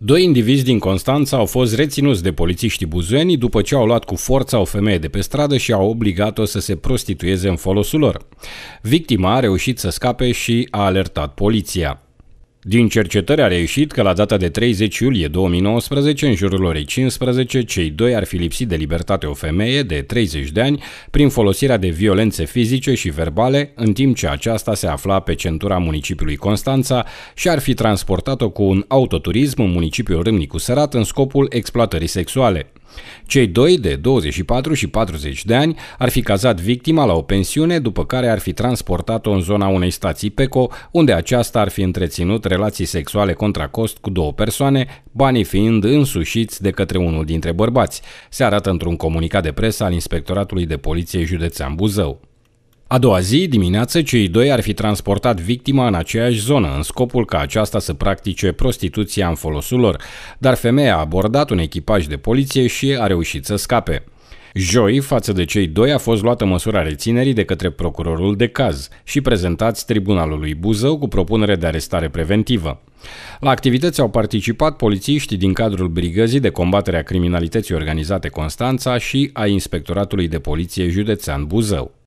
Doi indivizi din Constanța au fost reținuți de polițiștii buzueni după ce au luat cu forța o femeie de pe stradă și au obligat-o să se prostitueze în folosul lor. Victima a reușit să scape și a alertat poliția. Din cercetări a reușit că la data de 30 iulie 2019, în jurul orei 15, cei doi ar fi lipsit de libertate o femeie de 30 de ani prin folosirea de violențe fizice și verbale, în timp ce aceasta se afla pe centura municipiului Constanța și ar fi transportat-o cu un autoturism în municipiul Râmnicu Sărat în scopul exploatării sexuale. Cei doi, de 24 și 40 de ani, ar fi cazat victima la o pensiune, după care ar fi transportat-o în zona unei stații PECO, unde aceasta ar fi întreținut relații sexuale contra cost cu două persoane, banii fiind însușiți de către unul dintre bărbați, se arată într-un comunicat de presă al Inspectoratului de Poliție Județean Buzău. A doua zi, dimineață, cei doi ar fi transportat victima în aceeași zonă, în scopul ca aceasta să practice prostituția în folosul lor, dar femeia a abordat un echipaj de poliție și a reușit să scape. Joi, față de cei doi, a fost luată măsura reținerii de către procurorul de caz și prezentați tribunalului Buzău cu propunere de arestare preventivă. La activități au participat polițiștii din cadrul Brigăzii de combatere a criminalității organizate Constanța și a Inspectoratului de Poliție Județean Buzău.